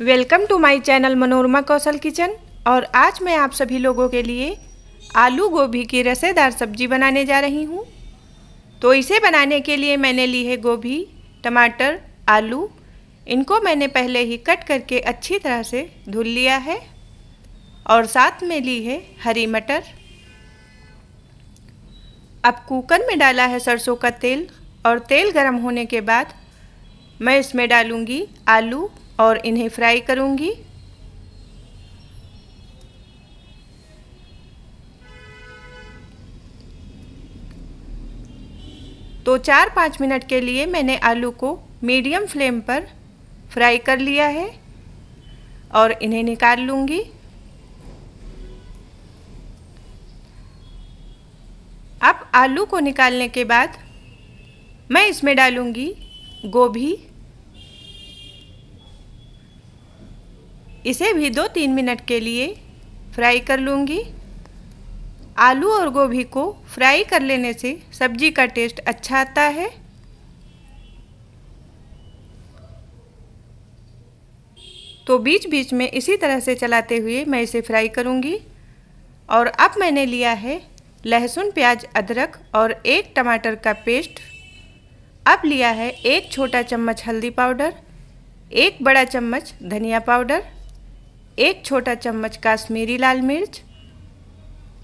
welcome to my channel Manorama Kaushal kitchen और आज मैं आप सभी लोगों के लिए आलू गोभी की रसेदार सब्जी बनाने जा रही हूँ तो इसे बनाने के लिए मैंने ली है गोभी टमाटर आलू इनको मैंने पहले ही कट करके अच्छी तरह से धुल लिया है और साथ में ली है हरी मटर अब कुकर में डाला है सरसों का तेल और तेल गर्म होने के बाद मैं इसमें डालूँगी आलू और इन्हें फ्राई करूँगी तो चार पाँच मिनट के लिए मैंने आलू को मीडियम फ्लेम पर फ्राई कर लिया है और इन्हें निकाल लूँगी अब आलू को निकालने के बाद मैं इसमें डालूँगी गोभी इसे भी दो तीन मिनट के लिए फ्राई कर लूँगी आलू और गोभी को फ्राई कर लेने से सब्जी का टेस्ट अच्छा आता है तो बीच बीच में इसी तरह से चलाते हुए मैं इसे फ्राई करूँगी और अब मैंने लिया है लहसुन प्याज अदरक और एक टमाटर का पेस्ट अब लिया है एक छोटा चम्मच हल्दी पाउडर एक बड़ा चम्मच धनिया पाउडर एक छोटा चम्मच काश्मीरी लाल मिर्च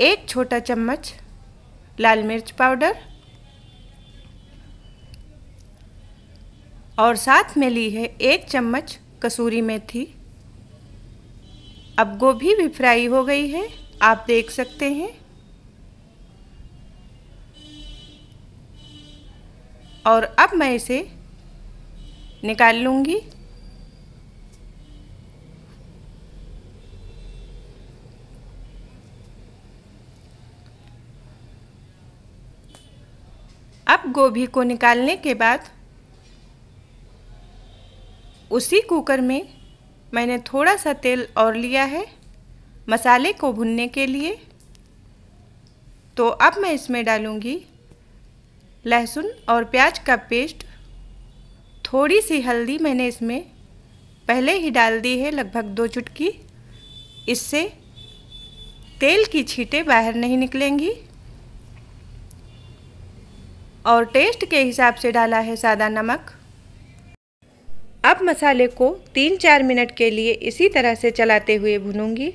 एक छोटा चम्मच लाल मिर्च पाउडर और साथ में ली है एक चम्मच कसूरी मेथी अब गोभी भी फ्राई हो गई है आप देख सकते हैं और अब मैं इसे निकाल लूँगी अब गोभी को निकालने के बाद उसी कुकर में मैंने थोड़ा सा तेल और लिया है मसाले को भुनने के लिए तो अब मैं इसमें डालूँगी लहसुन और प्याज का पेस्ट थोड़ी सी हल्दी मैंने इसमें पहले ही डाल दी है लगभग दो चुटकी इससे तेल की छींटे बाहर नहीं निकलेंगी और टेस्ट के हिसाब से डाला है सादा नमक अब मसाले को तीन चार मिनट के लिए इसी तरह से चलाते हुए भूनूंगी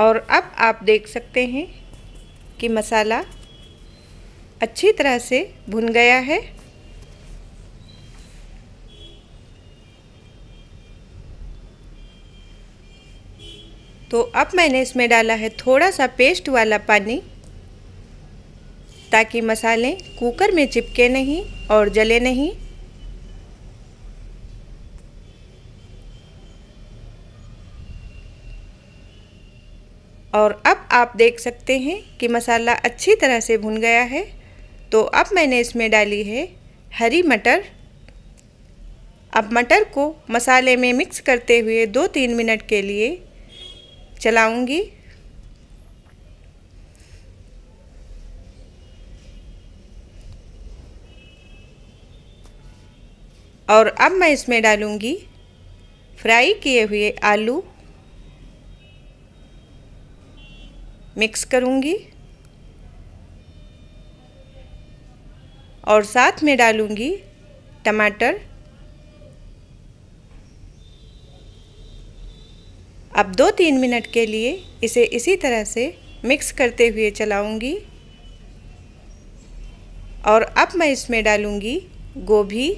और अब आप देख सकते हैं कि मसाला अच्छी तरह से भुन गया है तो अब मैंने इसमें डाला है थोड़ा सा पेस्ट वाला पानी ताकि मसाले कुकर में चिपके नहीं और जले नहीं और अब आप देख सकते हैं कि मसाला अच्छी तरह से भुन गया है तो अब मैंने इसमें डाली है हरी मटर अब मटर को मसाले में मिक्स करते हुए दो तीन मिनट के लिए चलाऊंगी और अब मैं इसमें डालूंगी फ्राई किए हुए आलू मिक्स करूंगी और साथ में डालूंगी टमाटर अब दो तीन मिनट के लिए इसे इसी तरह से मिक्स करते हुए चलाऊंगी और अब मैं इसमें डालूंगी गोभी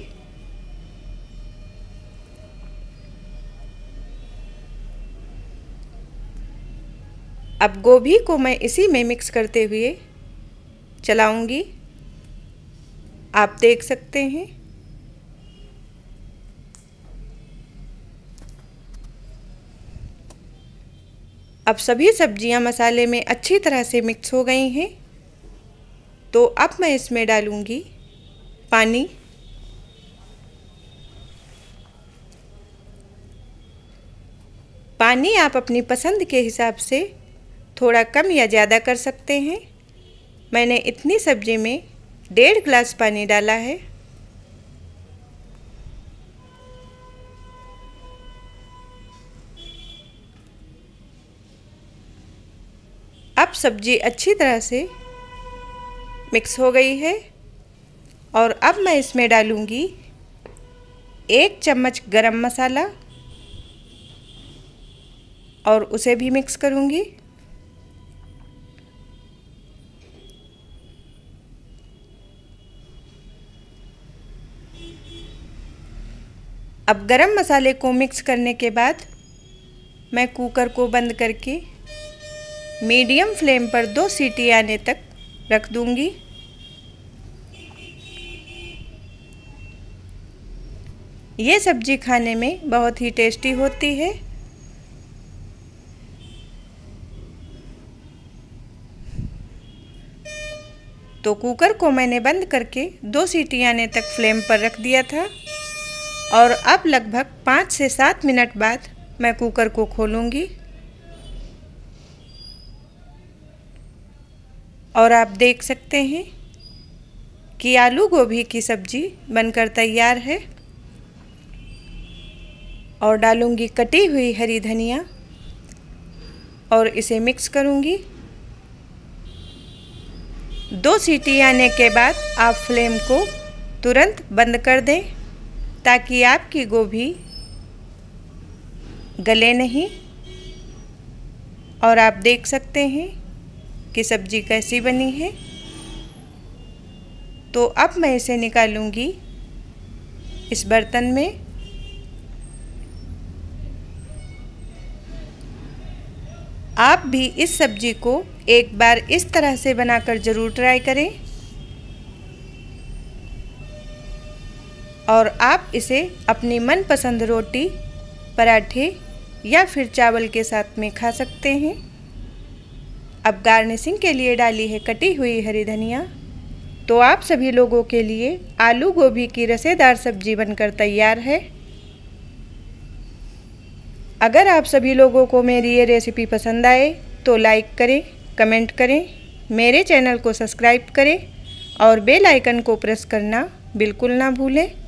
अब गोभी को मैं इसी में मिक्स करते हुए चलाऊंगी आप देख सकते हैं अब सभी सब्जियां मसाले में अच्छी तरह से मिक्स हो गई हैं तो अब मैं इसमें डालूँगी पानी पानी आप अपनी पसंद के हिसाब से थोड़ा कम या ज़्यादा कर सकते हैं मैंने इतनी सब्ज़ी में डेढ़ ग्लास पानी डाला है अब सब्जी अच्छी तरह से मिक्स हो गई है और अब मैं इसमें डालूंगी एक चम्मच गरम मसाला और उसे भी मिक्स करूँगी अब गरम मसाले को मिक्स करने के बाद मैं कुकर को बंद करके मीडियम फ्लेम पर दो सीटी आने तक रख दूंगी ये सब्जी खाने में बहुत ही टेस्टी होती है तो कुकर को मैंने बंद करके दो सीटी आने तक फ्लेम पर रख दिया था और अब लगभग पाँच से सात मिनट बाद मैं कुकर को खोलूँगी और आप देख सकते हैं कि आलू गोभी की सब्जी बनकर तैयार है और डालूंगी कटी हुई हरी धनिया और इसे मिक्स करूंगी दो सीटी आने के बाद आप फ्लेम को तुरंत बंद कर दें ताकि आपकी गोभी गले नहीं और आप देख सकते हैं कि सब्ज़ी कैसी बनी है तो अब मैं इसे निकालूंगी इस बर्तन में आप भी इस सब्ज़ी को एक बार इस तरह से बनाकर ज़रूर ट्राई करें और आप इसे अपनी मनपसंद रोटी पराठे या फिर चावल के साथ में खा सकते हैं अब गार्निशिंग के लिए डाली है कटी हुई हरी धनिया तो आप सभी लोगों के लिए आलू गोभी की रसेदार सब्जी बनकर तैयार है अगर आप सभी लोगों को मेरी ये रेसिपी पसंद आए तो लाइक करें कमेंट करें मेरे चैनल को सब्सक्राइब करें और बेल आइकन को प्रेस करना बिल्कुल ना भूलें